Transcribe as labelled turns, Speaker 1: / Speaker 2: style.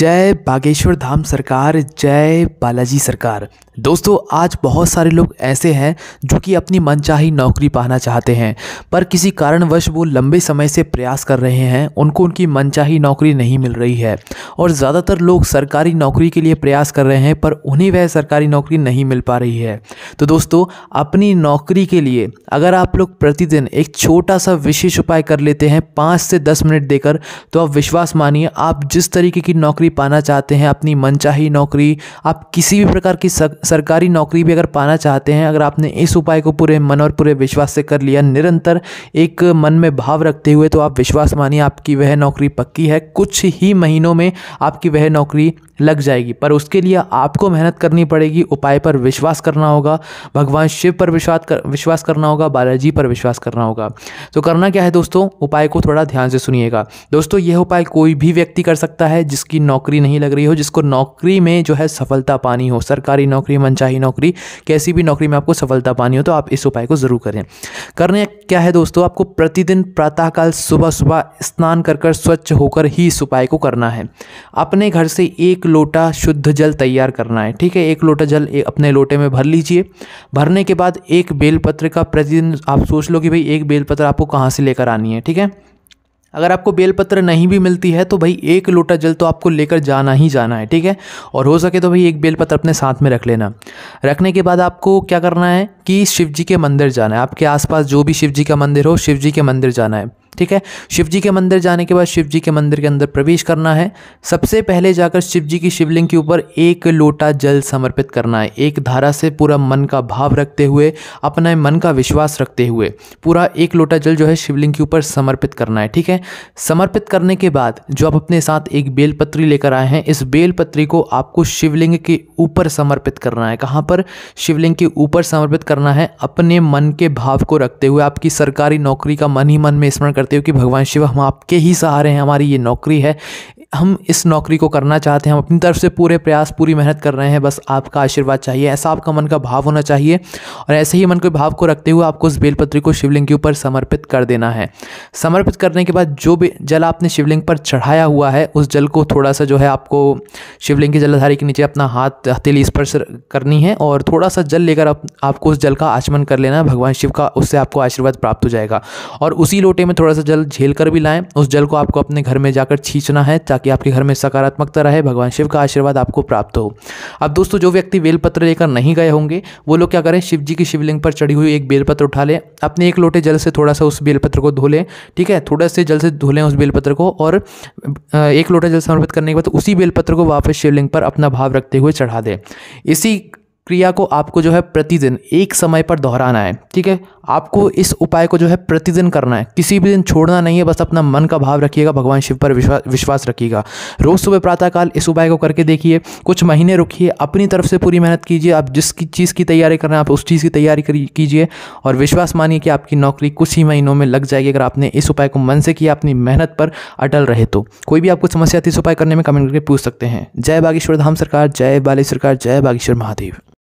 Speaker 1: जय बागेश्वर धाम सरकार जय बालाजी सरकार दोस्तों आज बहुत सारे लोग ऐसे हैं जो कि अपनी मनचाही नौकरी पाना चाहते हैं पर किसी कारणवश वो लंबे समय से प्रयास कर रहे हैं उनको उनकी मनचाही नौकरी नहीं मिल रही है और ज़्यादातर लोग सरकारी नौकरी के लिए प्रयास कर रहे हैं पर उन्हें वह सरकारी नौकरी नहीं मिल पा रही है तो दोस्तों अपनी नौकरी के लिए अगर आप लोग प्रतिदिन एक छोटा सा विशेष उपाय कर लेते हैं पाँच से दस मिनट देकर तो आप विश्वास मानिए आप जिस तरीके की नौकरी पाना चाहते हैं अपनी मनचाही नौकरी आप किसी भी प्रकार की सरकारी नौकरी भी अगर पाना चाहते हैं अगर आपने इस उपाय को पूरे मन और पूरे विश्वास से कर लिया निरंतर एक मन में भाव रखते हुए तो आप विश्वास मानिए आपकी वह नौकरी पक्की है कुछ ही महीनों में आपकी वह नौकरी लग जाएगी पर उसके लिए आपको मेहनत करनी पड़ेगी उपाय पर विश्वास करना होगा भगवान शिव पर विश्वास कर विश्वास करना होगा बालाजी पर विश्वास करना होगा तो करना क्या है दोस्तों उपाय को थोड़ा ध्यान से सुनिएगा दोस्तों यह उपाय कोई भी व्यक्ति कर सकता है जिसकी नौकरी नहीं लग रही हो जिसको नौकरी में जो है सफलता पानी हो सरकारी नौकरी मनचाही नौकरी कैसी भी नौकरी में आपको सफलता पानी हो तो आप इस उपाय को ज़रूर करें करने क्या है दोस्तों आपको प्रतिदिन प्रातःकाल सुबह सुबह स्नान कर कर स्वच्छ होकर ही इस उपाय को करना है अपने घर से एक लोटा शुद्ध जल तैयार करना है ठीक है एक लोटा जल अपने लोटे में भर लीजिए भरने के बाद एक बेलपत्र का प्रतिदिन आप सोच लो कि भाई एक बेलपत्र आपको कहाँ से लेकर आनी है ठीक है अगर आपको बेलपत्र नहीं भी मिलती है तो भाई एक लोटा जल तो आपको लेकर जाना ही जाना है ठीक है और हो सके तो भाई एक बेलपत्र अपने साथ में रख लेना रखने के बाद आपको क्या करना है कि शिव जी के मंदिर जाना है आपके आसपास जो भी शिव जी का मंदिर हो शिव जी के मंदिर जाना है ठीक है शिव जी के मंदिर जाने के बाद शिव जी के मंदिर के अंदर प्रवेश करना है सबसे पहले जाकर शिव जी की शिवलिंग के ऊपर एक लोटा जल समर्पित करना है एक धारा से पूरा मन का भाव रखते हुए अपने मन का विश्वास रखते हुए पूरा एक लोटा जल जो है शिवलिंग के ऊपर समर्पित करना है ठीक है समर्पित करने के बाद जो आप अपने साथ एक बेलपत्री लेकर आए हैं इस बेलपत्री को आपको शिवलिंग के ऊपर समर्पित करना है कहाँ पर शिवलिंग के ऊपर समर्पित करना है अपने मन के भाव को रखते हुए आपकी सरकारी नौकरी का मन ही मन में स्मरण करते हो कि भगवान शिव हम आपके ही सहारे हैं हमारी ये नौकरी है हम इस नौकरी को करना चाहते हैं हम अपनी तरफ से पूरे प्रयास पूरी मेहनत कर रहे हैं बस आपका आशीर्वाद चाहिए ऐसा आपका मन का भाव होना चाहिए और ऐसे ही मन के भाव को रखते हुए आपको उस बेलपत्री को शिवलिंग के ऊपर समर्पित कर देना है समर्पित करने के बाद जो भी जल आपने शिवलिंग पर चढ़ाया हुआ है उस जल को थोड़ा सा जो है आपको शिवलिंग की जलाधारी के नीचे अपना हाथ हथेली स्पर्श करनी है और थोड़ा सा जल लेकर आपको उस जल का आचमन कर लेना है भगवान शिव का उससे आपको आशीर्वाद प्राप्त हो जाएगा और उसी लोटे में थोड़ा सा जल झेल कर भी लाएँ उस जल को आपको अपने घर में जाकर छींचना है ताकि ताकि आपके घर में सकारात्मकता रहे भगवान शिव का आशीर्वाद आपको प्राप्त हो अब दोस्तों जो व्यक्ति बेलपत्र लेकर नहीं गए होंगे वो लोग क्या करें शिव जी की शिवलिंग पर चढ़ी हुई एक बेलपत्र उठा लें अपने एक लोटे जल से थोड़ा सा उस बेलपत्र को धो लें ठीक है थोड़ा से जल से धो लें उस बेलपत्र को और एक लोटा जल समर्पित करने के बाद उसी बेलपत्र को वापस शिवलिंग पर अपना भाव रखते हुए चढ़ा दें इसी क्रिया को आपको जो है प्रतिदिन एक समय पर दोहराना है ठीक है आपको इस उपाय को जो है प्रतिदिन करना है किसी भी दिन छोड़ना नहीं है बस अपना मन का भाव रखिएगा भगवान शिव पर विश्वास विश्वास रखिएगा रोज़ सुबह प्रातःकाल इस उपाय को करके देखिए कुछ महीने रुकिए अपनी तरफ से पूरी मेहनत कीजिए आप जिस चीज़ की तैयारी कर रहे हैं आप उस चीज़ की तैयारी कीजिए और विश्वास मानिए कि आपकी नौकरी कुछ ही महीनों में लग जाएगी अगर आपने इस उपाय को मन से किया अपनी मेहनत पर अटल रहे तो कोई भी आपको समस्या आती इस उपाय करने में कमेंट करके पूछ सकते हैं जय बागेश्वर धाम सरकार जय बाली सरकार जय बागेश्वर महादेव